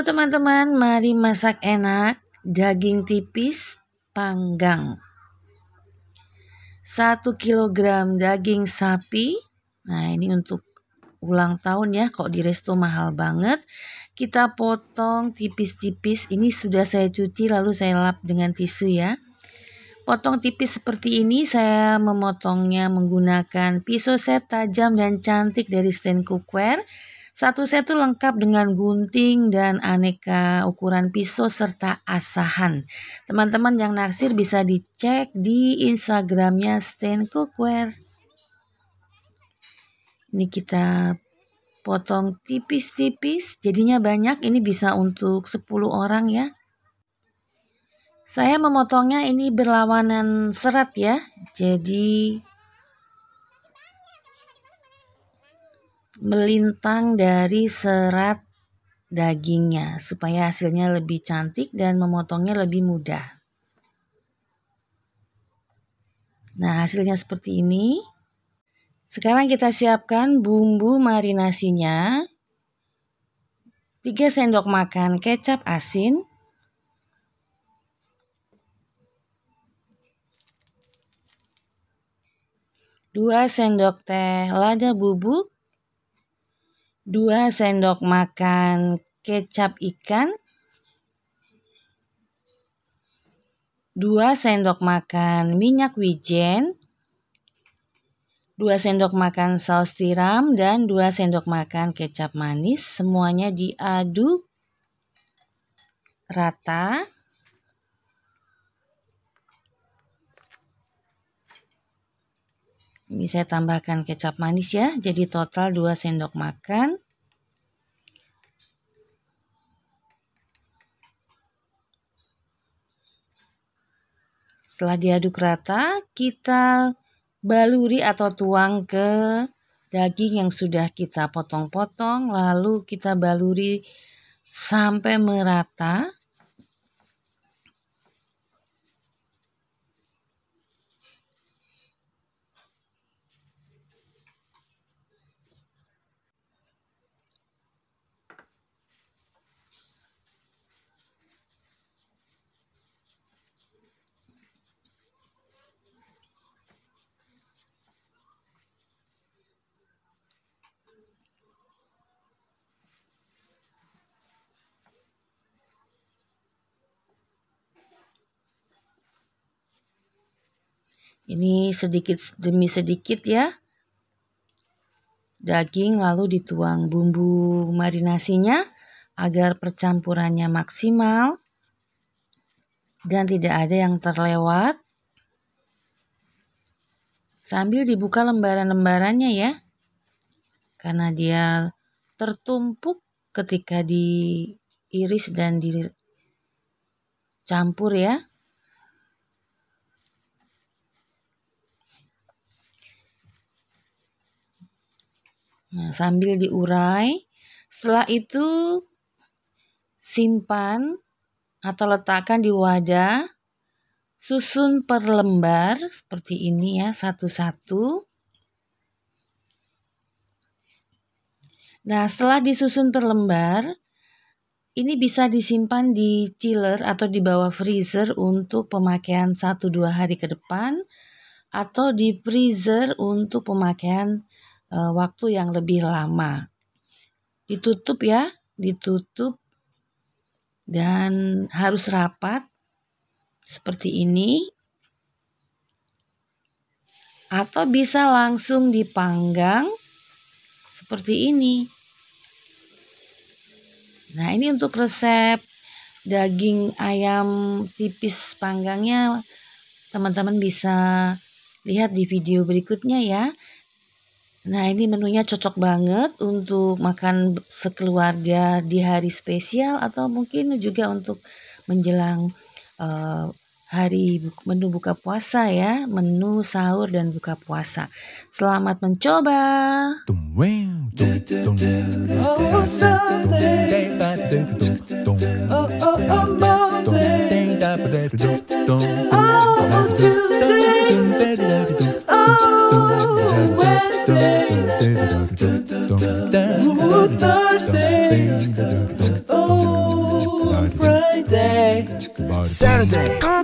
teman-teman, mari masak enak daging tipis panggang. 1 kg daging sapi. Nah, ini untuk ulang tahun ya, kok di resto mahal banget. Kita potong tipis-tipis. Ini sudah saya cuci lalu saya lap dengan tisu ya. Potong tipis seperti ini saya memotongnya menggunakan pisau set tajam dan cantik dari stand cookware satu set itu lengkap dengan gunting dan aneka ukuran pisau serta asahan. Teman-teman yang naksir bisa dicek di Instagramnya Stain Cookware. Ini kita potong tipis-tipis jadinya banyak ini bisa untuk 10 orang ya. Saya memotongnya ini berlawanan serat ya. Jadi melintang dari serat dagingnya supaya hasilnya lebih cantik dan memotongnya lebih mudah. Nah, hasilnya seperti ini. Sekarang kita siapkan bumbu marinasinya. 3 sendok makan kecap asin. 2 sendok teh lada bubuk 2 sendok makan kecap ikan 2 sendok makan minyak wijen 2 sendok makan saus tiram dan 2 sendok makan kecap manis semuanya diaduk rata Ini saya tambahkan kecap manis ya, jadi total 2 sendok makan. Setelah diaduk rata, kita baluri atau tuang ke daging yang sudah kita potong-potong, lalu kita baluri sampai merata. Ini sedikit demi sedikit ya. Daging lalu dituang bumbu marinasinya agar percampurannya maksimal dan tidak ada yang terlewat. Sambil dibuka lembaran-lembarannya ya. Karena dia tertumpuk ketika diiris dan dicampur ya. Nah, sambil diurai, setelah itu simpan atau letakkan di wadah, susun per lembar seperti ini ya, satu-satu. Nah, setelah disusun per lembar, ini bisa disimpan di chiller atau di bawah freezer untuk pemakaian 1-2 hari ke depan atau di freezer untuk pemakaian Eh, waktu yang lebih lama. Ditutup ya, ditutup dan harus rapat seperti ini. Atau bisa langsung dipanggang seperti ini. Nah, ini untuk resep daging ayam tipis panggangnya teman-teman bisa lihat di video berikutnya ya. Nah, ini menunya cocok banget untuk makan sekeluarga di hari spesial atau mungkin juga untuk menjelang, hari menu buka puasa ya, menu sahur dan buka puasa. Selamat mencoba. Oh, Thursday. Oh, Friday. Saturday.